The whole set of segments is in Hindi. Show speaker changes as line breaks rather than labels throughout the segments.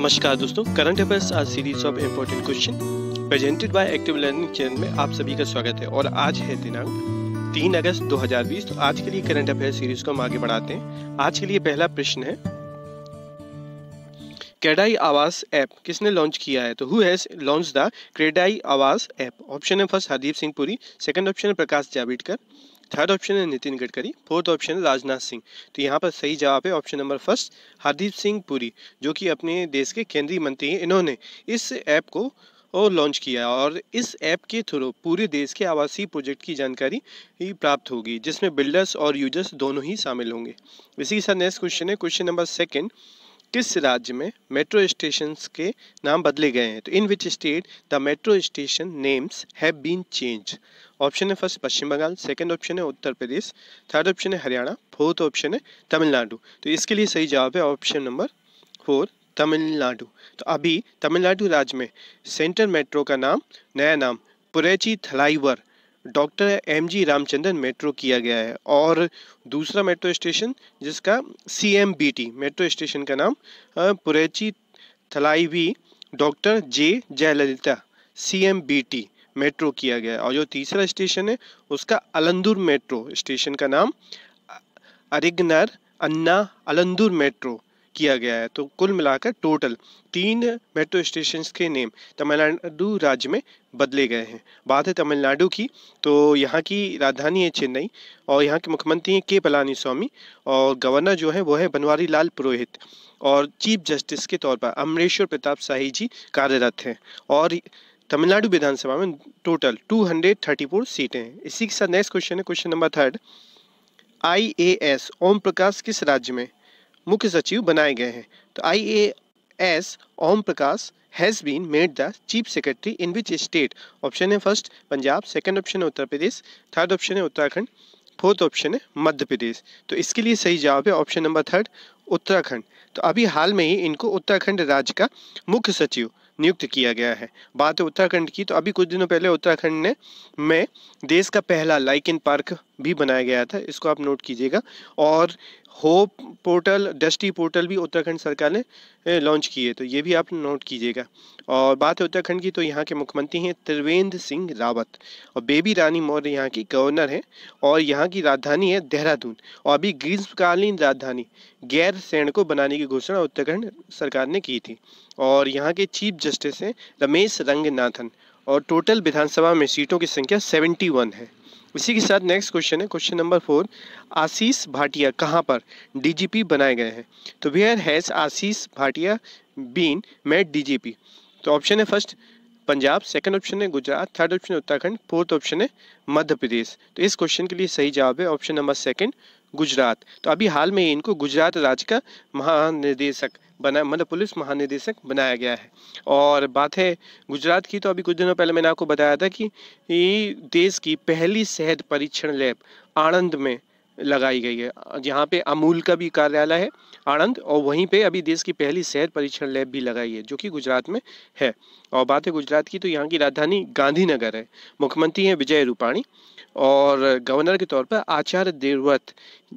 नमस्कार दोस्तों करंट अफेयर्स आज series of important question presented by active learning channel में आप सभी का स्वागत है और आज है दिनांक तीन अगस्त 2020 तो आज के लिए करंट अफेयर सीरीज को हम आगे बढ़ाते हैं आज के लिए पहला प्रश्न है क्रेडाई आवास ऐप किसने लॉन्च किया है तो who has launch the CREDAI Awas app option है first Hardeep Singh Puri second option है प्रकाश जावेडकर थर्ड ऑप्शन है नितिन गडकरी फोर्थ ऑप्शन है राजनाथ सिंह तो यहाँ पर सही जवाब है option number first Hardeep Singh Puri जो कि अपने देश के केंद्रीय मंत्री हैं इन्होंने इस ऐप को और लॉन्च किया और इस ऐप के थ्रू पूरे देश के आवासीय प्रोजेक्ट की जानकारी ही प्राप्त होगी जिसमें बिल्डर्स और यूजर्स दोनों ही शामिल होंगे इसी के साथ नेक्स्ट क्वेश्चन है क्वेश्चन नंबर सेकेंड किस राज्य में मेट्रो स्टेशन के नाम बदले गए हैं तो in which state the metro station names have been change option है first Paschim Bangal second option है उत्तर प्रदेश थर्ड ऑप्शन है हरियाणा फोर्थ ऑप्शन है तमिलनाडु तो इसके लिए सही जवाब है ऑप्शन नंबर फोर तमिलनाडु तो अभी तमिलनाडु राज्य में सेंट्रल मेट्रो का नाम नया नाम Puratchi Thalaivar doctor M G Ramachandran metro किया गया है और दूसरा मेट्रो स्टेशन जिसका C M B T metro station का नाम Puratchi Thalaivi doctor J Jayalalithaa C M B T metro किया गया है और जो तीसरा स्टेशन है उसका अलंदूर मेट्रो स्टेशन का नाम अरिगनर अन्ना अलंदूर मेट्रो किया गया है तो कुल मिलाकर टोटल तीन मेट्रो स्टेशन के नेम तमिलनाडु राज्य में बदले गए हैं बात है तमिलनाडु की तो यहाँ की राजधानी है चेन्नई और यहाँ के मुख्यमंत्री हैं के पलानी स्वामी और गवर्नर जो है वो है बनवारी लाल पुरोहित और चीफ जस्टिस के तौर पर अमरेश्वर प्रताप शाही जी कार्यरत हैं और तमिलनाडु विधानसभा में टोटल 234 सीटें हैं इसी के साथ नेक्स्ट क्वेश्चन है question number third IAS Om Prakash किस राज्य में मुख्य सचिव बनाए गए हैं तो IAS Om Prakash has been made the chief secretary in which state option है फर्स्ट पंजाब सेकंड ऑप्शन है उत्तर प्रदेश थर्ड ऑप्शन है उत्तराखंड फोर्थ ऑप्शन है मध्य प्रदेश तो इसके लिए सही जवाब है ऑप्शन नंबर थर्ड उत्तराखंड तो अभी हाल में ही इनको उत्तराखंड राज्य का मुख्य सचिव नियुक्त किया गया है बात है उत्तराखंड की तो अभी कुछ दिनों पहले उत्तराखंड ने में देश का पहला इन पार्क भी बनाया गया था इसको आप नोट कीजिएगा और होप पोर्टल डस्टी पोर्टल भी उत्तराखंड सरकार ने लॉन्च किए तो ये भी आप नोट कीजिएगा और बात है उत्तराखंड की तो यहाँ के मुख्यमंत्री हैं त्रिवेंद्र सिंह रावत और बेबी रानी मौर्य यहाँ की गवर्नर हैं और यहाँ की राजधानी है देहरादून और अभी ग्रीष्मकालीन राजधानी गैर सैन को बनाने की घोषणा उत्तराखंड सरकार ने की थी और यहाँ के चीफ जस्टिस हैं रमेश रंगनाथन और टोटल विधानसभा में सीटों की संख्या सेवेंटी है उसी के साथ नेक्स्ट क्वेश्चन है question number four Ashish Bhatia कहाँ पर डीजीपी बनाए गए हैं तो where has Ashish Bhatia been made DGP तो ऑप्शन है फर्स्ट पंजाब सेकंड ऑप्शन है गुजरात थर्ड ऑप्शन है उत्तराखंड फोर्थ ऑप्शन है मध्य प्रदेश तो इस क्वेश्चन के लिए सही जवाब है ऑप्शन नंबर सेकंड गुजरात तो अभी हाल में इनको गुजरात राज्य का महानिदेशक बना मतलब पुलिस महानिदेशक बनाया गया है और बात है गुजरात की तो अभी कुछ दिनों पहले मैंने आपको बताया था कि देश की पहली शहद परीक्षण लैब आणंद में लगाई गई है जहाँ पे अमूल का भी कार्यालय है आणंद और वहीं पे अभी देश की पहली शहद परीक्षण लैब भी लगाई है जो कि गुजरात में है और बात है गुजरात की तो यहाँ की राजधानी गांधीनगर है मुख्यमंत्री हैं विजय रूपाणी और गवर्नर के तौर पर आचार्य देवव्रत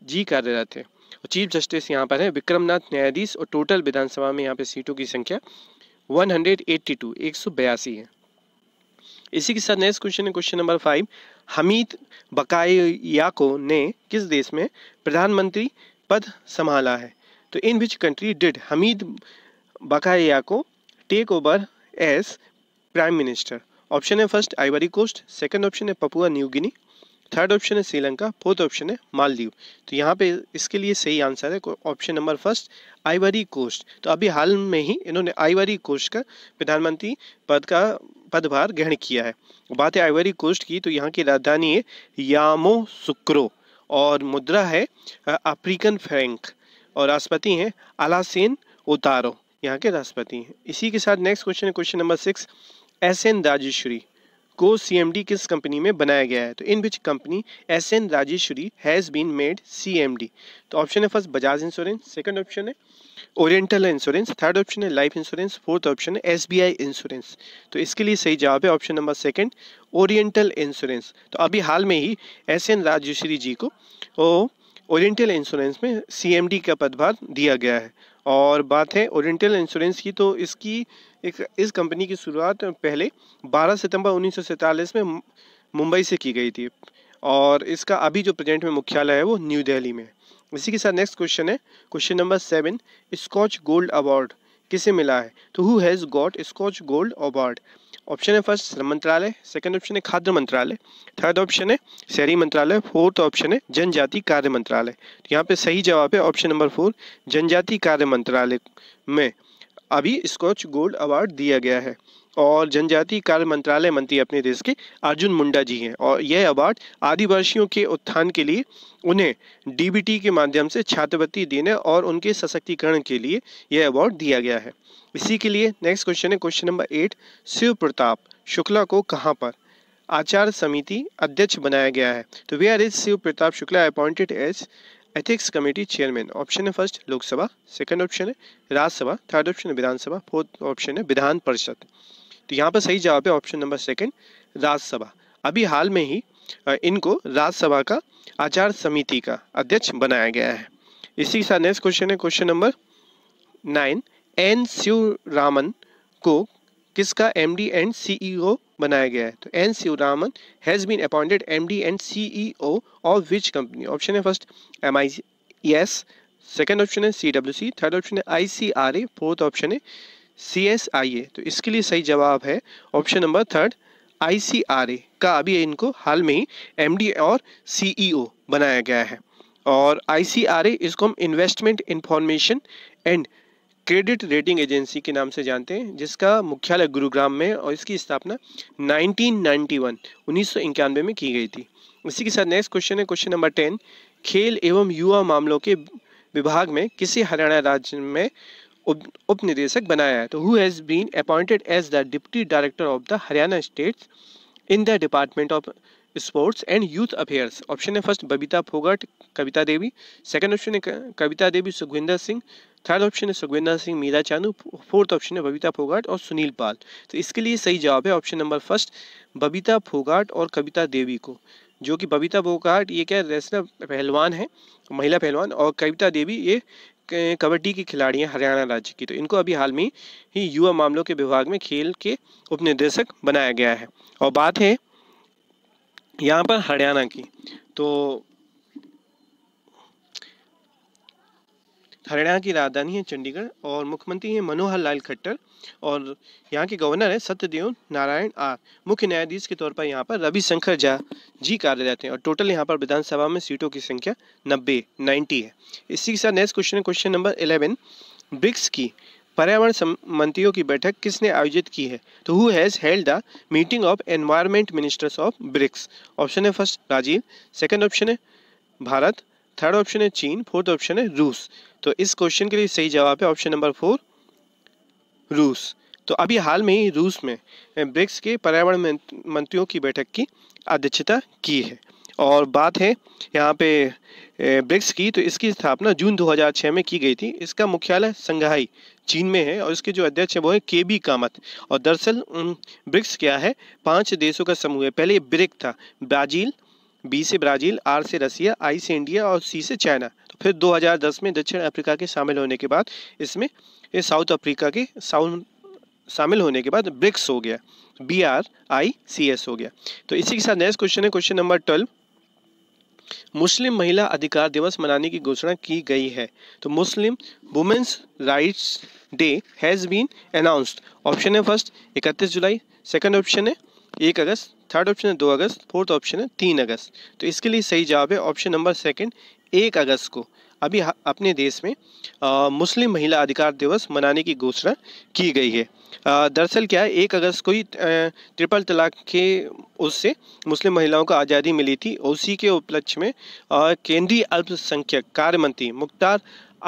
जी कार्यरत हैं चीफ जस्टिस यहाँ पर है विक्रमनाथ न्यायाधीश और टोटल विधानसभा में यहाँ पे सीटों की संख्या 182 182 है इसी के साथ नेक्स्ट क्वेश्चन है question number five Hamed Bakayoko ने किस देश में प्रधानमंत्री पद संभाला है तो in which country did Hamed Bakayoko take over as prime minister option है first Ivory Coast second option है Papua New Guinea third option है श्रीलंका फोर्थ ऑप्शन है मालदीव तो यहाँ पे इसके लिए सही आंसर है option number first Ivory Coast तो अभी हाल में ही इन्होंने आईवरी कोस्ट का प्रधानमंत्री पद का पदभार ग्रहण किया है बात है आईवरी कोस्ट की तो यहाँ की राजधानी है यामो सुक्रो और मुद्रा है अफ्रीकन फ्रेंक और राष्ट्रपति हैं अलासेन उतारो यहाँ के राष्ट्रपति हैं इसी के साथ नेक्स्ट क्वेश्चन है question number six S N Rajeswari को सी किस कंपनी में बनाया गया है तो in which company S N Rajeswari has been made C तो ऑप्शन है first Bajaj insurance second option है ओरिएंटल इंश्योरेंस थर्ड ऑप्शन है लाइफ इंश्योरेंस फोर्थ ऑप्शन है एस इंश्योरेंस तो इसके लिए सही जवाब है option number second oriental insurance तो अभी हाल में ही एस एन राजेश्वरी जी को ओरिएंटल इंश्योरेंस में सीएमडी का पदभार दिया गया है और बात है ओरिएंटल इंश्योरेंस की तो इसकी एक इस कंपनी की शुरुआत पहले 12 सितंबर उन्नीस में मुंबई से की गई थी और इसका अभी जो प्रेजेंट में मुख्यालय है वो न्यू दिल्ली में इसी के साथ नेक्स्ट क्वेश्चन है question number seven Skoch gold award किसे मिला है तो who has got Skoch gold award option है फर्स्ट श्रम मंत्रालय सेकंड ऑप्शन है खाद्य मंत्रालय थर्ड ऑप्शन है शहरी मंत्रालय फोर्थ ऑप्शन है जनजाति कार्य मंत्रालय तो यहाँ पे सही जवाब है ऑप्शन नंबर फोर जनजाति कार्य मंत्रालय में अभी स्कॉच गोल्ड अवार्ड दिया गया है और जनजातीय कार्य मंत्रालय मंत्री अपने देश के अर्जुन मुंडा जी हैं और यह अवार्ड आदिवासियों के उत्थान के लिए उन्हें डीबीटी के माध्यम से छात्रवृत्ति देने और उनके सशक्तिकरण के लिए यह अवार्ड दिया गया है इसी के लिए नेक्स्ट क्वेश्चन है question number eight Shiv Pratap Shukla को कहाँ पर आचार समिति अध्यक्ष बनाया गया है तो where is Shiv Pratap Shukla appointed as ethics committee chairman option है फर्स्ट लोकसभा सेकंड ऑप्शन है राज्यसभा थर्ड ऑप्शन है विधानसभा फोर्थ ऑप्शन है विधान परिषद तो यहाँ पर सही जवाब है ऑप्शन नंबर सेकंड राज्यसभा अभी हाल में ही इनको राज्यसभा का आचार समिति का अध्यक्ष बनाया गया है इसी के साथ नेक्स्ट क्वेश्चन है question number nine N Shiv Raman को किसका एमडी एंड सीईओ बनाया गया है तो N Shivaraman has been appointed MD and CEO of which company option है first M I S second option है C W C third option है I C R A fourth option है सी एस आई ए तो इसके लिए सही जवाब है option number third I C R A का अभी इनको हाल में ही एम डी और सी ई ओ बनाया गया है और आई सी आर ए इसको हम investment information and credit rating agency के नाम से जानते हैं जिसका मुख्यालय गुरुग्राम में और इसकी स्थापना 1991 1991 में की गई थी इसी के साथ नेक्स्ट क्वेश्चन है क्वेश्चन नंबर टेन खेल एवं युवा मामलों के विभाग में किसी हरियाणा राज्य में उप उप निदेशक बनाया है तो who has been appointed as the deputy director of the Haryana state in the department of sports and youth affairs option है first Babita Phogat Kavita Devi second option है कविता देवी सुखविंदर सिंह थर्ड ऑप्शन है सुगविंदर सिंह मीरा चानू फोर्थ ऑप्शन है बबीता फोगाट और सुनील पाल तो इसके लिए सही जवाब है option number first Babita Phogat और कविता देवी को जो कि बबीता फोगाट ये क्या रेसलर पहलवान है महिला पहलवान और कविता देवी ये कबड्डी की खिलाड़ी हैं हरियाणा राज्य की तो इनको अभी हाल में ही युवा मामलों के विभाग में खेल के उपनिदेशक बनाया गया है और बात है यहाँ पर हरियाणा की तो हरियाणा की राजधानी है चंडीगढ़ और मुख्यमंत्री हैं मनोहर लाल खट्टर और यहाँ के गवर्नर है सत्यदेव नारायण आर मुख्य न्यायाधीश के तौर पर यहाँ पर रविशंकर झा जी कार्यरत हैं और टोटल यहाँ पर विधानसभा में सीटों की संख्या नब्बे नाइन्टी है इसी के साथ नेक्स्ट क्वेश्चन है क्वेश्चन नंबर इलेवन ब्रिक्स की पर्यावरण मंत्रियों की बैठक किसने आयोजित की है तो who has held the meeting of environment ministers of BRICS option है फर्स्ट ब्राजील सेकेंड ऑप्शन है भारत थर्ड ऑप्शन है चीन फोर्थ ऑप्शन है रूस तो इस क्वेश्चन के लिए सही जवाब है ऑप्शन नंबर फोर रूस तो अभी हाल में ही रूस में ब्रिक्स के पर्यावरण मंत्रियों की बैठक की अध्यक्षता की है और बात है यहाँ पे ब्रिक्स की तो इसकी स्थापना जून 2006 में की गई थी इसका मुख्यालय संघाई चीन में है और इसके जो अध्यक्ष हैं वो है के बी कामत और दरअसल ब्रिक्स क्या है पांच देशों का समूह है पहले ब्रिक था ब्राज़ील बी से ब्राज़ील आर से रसिया आई से इंडिया और सी से चाइना तो फिर 2010 में दक्षिण अफ्रीका के शामिल होने के बाद इसमें इस साउथ अफ्रीका के साउथ शामिल होने के बाद ब्रिक्स हो गया B R I C S हो गया तो इसी के साथ नेक्स्ट क्वेश्चन है क्वेश्चन नंबर ट्वेल्व मुस्लिम महिला अधिकार दिवस मनाने की घोषणा की गई है तो Muslim women's rights day has been announced option है फर्स्ट इकतीस जुलाई सेकंड ऑप्शन है एक अगस्त थर्ड ऑप्शन है दो अगस्त फोर्थ ऑप्शन है तीन अगस्त तो इसके लिए सही जवाब है ऑप्शन नंबर सेकेंड एक अगस्त को अभी अपने देश में आ, मुस्लिम महिला अधिकार दिवस मनाने की घोषणा की गई है दरअसल क्या है एक अगस्त को ही ट्रिपल तलाक के उससे मुस्लिम महिलाओं को आज़ादी मिली थी उसी के उपलक्ष्य में केंद्रीय अल्पसंख्यक कार्य मंत्री मुख्तार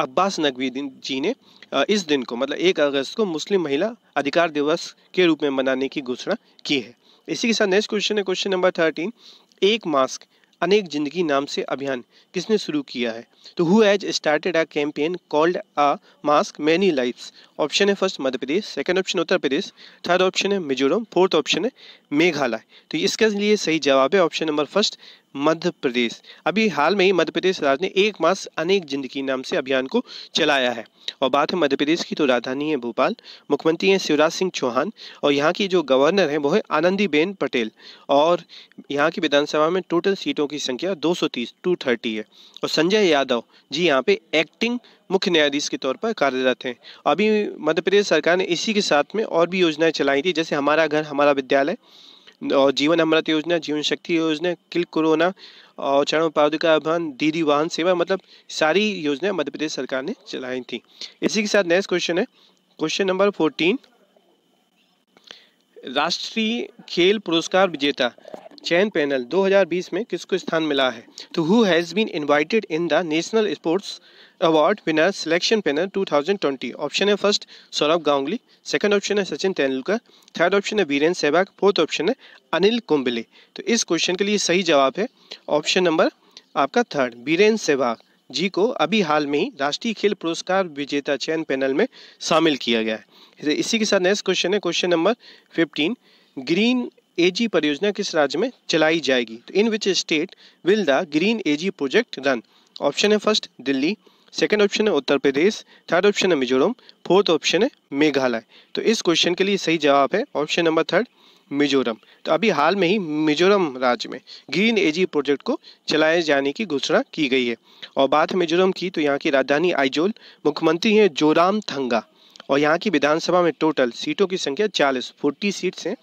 अब्बास नकवी जी ने इस दिन को मतलब एक अगस्त को मुस्लिम महिला अधिकार दिवस के रूप में मनाने की घोषणा की है इसी के साथ नेक्स्ट क्वेश्चन है क्वेश्चन नंबर थर्टीन एक मास्क अनेक जिंदगी नाम से अभियान किसने शुरू किया है तो who has started a campaign called a mask many lifes option है first Madhya Pradesh second option Uttar Pradesh third option है मिजोरम फोर्थ ऑप्शन है मेघालय तो इसके लिए सही जवाब है option number first Madhya Pradesh अभी हाल में ही मध्य प्रदेश राज्य ने एक मास अनेक जिंदगी नाम से अभियान को चलाया है और बात है मध्य प्रदेश की तो राजधानी है भोपाल मुख्यमंत्री हैं शिवराज सिंह चौहान और यहाँ की जो गवर्नर हैं वो है आनंदीबेन पटेल और यहाँ की विधानसभा में टोटल सीटों की संख्या 230 230 है और संजय यादव जी यहाँ पे एक्टिंग मुख्य न्यायाधीश के तौर पर कार्यरत हैं अभी मध्य प्रदेश सरकार ने इसी के साथ में और भी योजनाएं चलाई थी जैसे हमारा घर हमारा विद्यालय और जीवन अमृत योजना जीवन शक्ति योजना किल कोरोना और चरण पादुका अभियान दीदी वाहन सेवा मतलब सारी योजनाएं मध्य प्रदेश सरकार ने चलाई थी इसी के साथ नेक्स्ट क्वेश्चन है क्वेश्चन नंबर फोर्टीन राष्ट्रीय खेल पुरस्कार विजेता चयन पैनल 2020 में किसको स्थान मिला है तो who has been invited in the national sports award winner selection panel 2020 option है first Sourav Ganguly second option है सचिन तेंदुलकर थर्ड ऑप्शन है वीरेंद्र सहवाग फोर्थ ऑप्शन है अनिल कुंबले तो इस क्वेश्चन के लिए सही जवाब है ऑप्शन नंबर आपका थर्ड वीरेंद्र सहवाग जी को अभी हाल में ही राष्ट्रीय खेल पुरस्कार विजेता चयन पैनल में शामिल किया गया है इसी के साथ नेक्स्ट क्वेश्चन है question number fifteen green AG परियोजना किस राज्य में चलाई जाएगी तो in which state will the green AG project run option है फर्स्ट दिल्ली सेकेंड ऑप्शन है उत्तर प्रदेश थर्ड ऑप्शन है मिजोरम फोर्थ ऑप्शन है मेघालय तो इस क्वेश्चन के लिए सही जवाब है ऑप्शन नंबर थर्ड मिजोरम तो अभी हाल में ही मिजोरम राज्य में ग्रीन एजी प्रोजेक्ट को चलाए जाने की घोषणा की गई है और बात है मिजोरम की तो यहाँ की राजधानी आइजोल मुख्यमंत्री हैं जोराम थंगा और यहाँ की विधानसभा में टोटल सीटों की संख्या 40 40 सीट्स हैं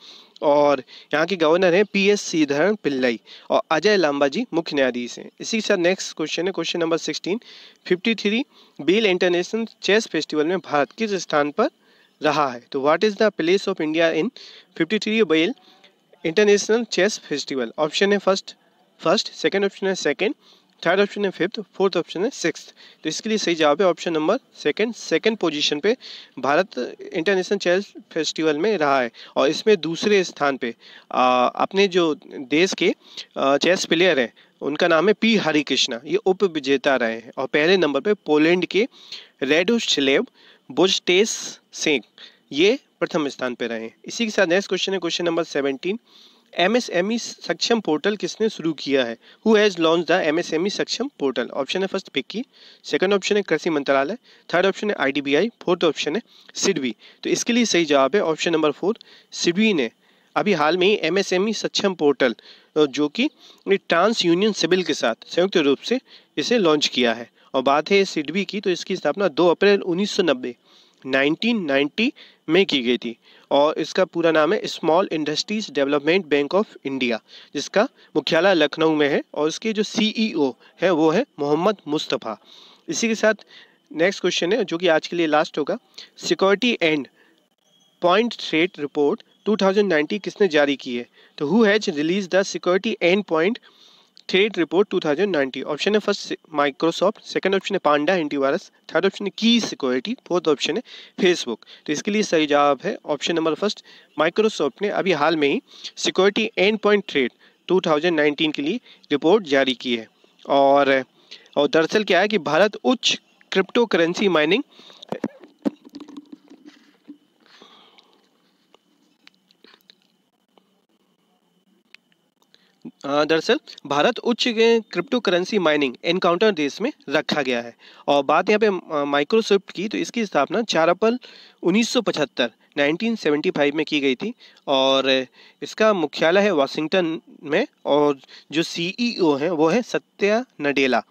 और यहाँ के गवर्नर हैं पी एस सीधरन पिल्लई और अजय लांबा जी मुख्य न्यायाधीश हैं इसी के साथ नेक्स्ट क्वेश्चन है question number sixteen fifty three Biel international chess festival में भारत किस स्थान पर रहा है तो what is the place of India in fifty three Biel international chess festival option है फर्स्ट फर्स्ट सेकेंड ऑप्शन है सेकेंड थर्ड ऑप्शन है फिफ्थ फोर्थ ऑप्शन है सिक्स तो इसके लिए सही जवाब है option number second second position पे भारत इंटरनेशनल चेस फेस्टिवल में रहा है और इसमें दूसरे स्थान पे आ, अपने जो देश के चेस प्लेयर हैं उनका नाम है पी हरिकृष्णा ये उप विजेता रहे हैं और पहले नंबर पे पोलैंड के रेडो शिलेव बुजटेस सिंह ये प्रथम स्थान पर रहे हैं इसी के साथ नेक्स्ट क्वेश्चन है question number seventeen MSME e Saksham portal किसने शुरू किया है who has launched the MSME Saksham portal option है फर्स्ट पिक्की सेकंड ऑप्शन है कृषि मंत्रालय थर्ड ऑप्शन है आईडीबीआई फोर्थ ऑप्शन है सिडवी तो इसके लिए सही जवाब है ऑप्शन नंबर फोर सिडवी ने अभी हाल में ही एमएसएमई e सक्षम पोर्टल जो कि ट्रांस यूनियन सिविल के साथ संयुक्त रूप से इसे लॉन्च किया है और बात है सिडवी की तो इसकी स्थापना दो अप्रैल 1990 1990 में की गई थी और इसका पूरा नाम है small industries development bank of India जिसका मुख्यालय लखनऊ में है और उसके जो सीईओ e है वो है मोहम्मद मुस्तफ़ा इसी के साथ नेक्स्ट क्वेश्चन है जो कि आज के लिए लास्ट होगा security endpoint threat report 2019 किसने जारी की है तो who has release the security endpoint threat report 2019 option है फर्स्ट माइक्रोसॉफ्ट सेकंड ऑप्शन है पांडा एंटीवायरस थर्ड ऑप्शन है की सिक्योरिटी फोर्थ ऑप्शन है फेसबुक तो इसके लिए सही जवाब है ऑप्शन नंबर फर्स्ट माइक्रोसॉफ्ट ने अभी हाल में ही सिक्योरिटी एंड पॉइंट थ्रेड टू के लिए रिपोर्ट जारी की है और और दरअसल क्या है कि भारत उच्च क्रिप्टो करेंसी माइनिंग दरअसल भारत उच्च क्रिप्टो करेंसी माइनिंग एनकाउंटर देश में रखा गया है और बात यहाँ पे माइक्रोसॉफ्ट की तो इसकी स्थापना चार अप्रैल उन्नीस 1975 में की गई थी और इसका मुख्यालय है वाशिंगटन में और जो सीईओ e हैं वो है सत्या नडेला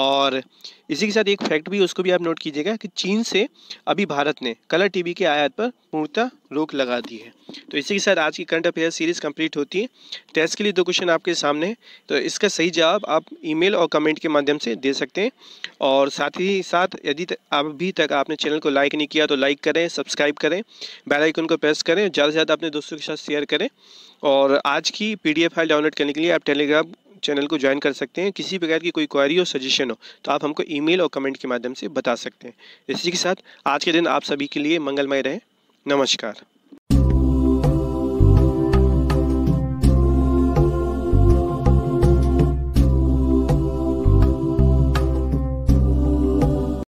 और इसी के साथ एक फैक्ट भी उसको भी आप नोट कीजिएगा कि चीन से अभी भारत ने कलर टीवी के आयात पर पूर्णतः रोक लगा दी है तो इसी के साथ आज की करंट अफेयर सीरीज कंप्लीट होती है टेस्ट के लिए दो क्वेश्चन आपके आपके सामने तो इसका सही जवाब आप ईमेल और कमेंट के माध्यम से दे सकते हैं और साथ ही साथ यदि अभी तक आपने चैनल को लाइक नहीं किया तो लाइक करें सब्सक्राइब करें बेल आइकन को प्रेस करें ज़्यादा से ज़्यादा अपने दोस्तों के साथ शेयर करें और आज की पीडीएफ फाइल डाउनलोड करने के लिए आप टेलीग्राम चैनल को ज्वाइन कर सकते हैं किसी प्रकार की कोई क्वारी हो सजेशन हो तो आप हमको मेल और कमेंट के माध्यम से बता सकते हैं इसी के साथ आज के दिन आप सभी के लिए मंगलमय रहें नमस्कार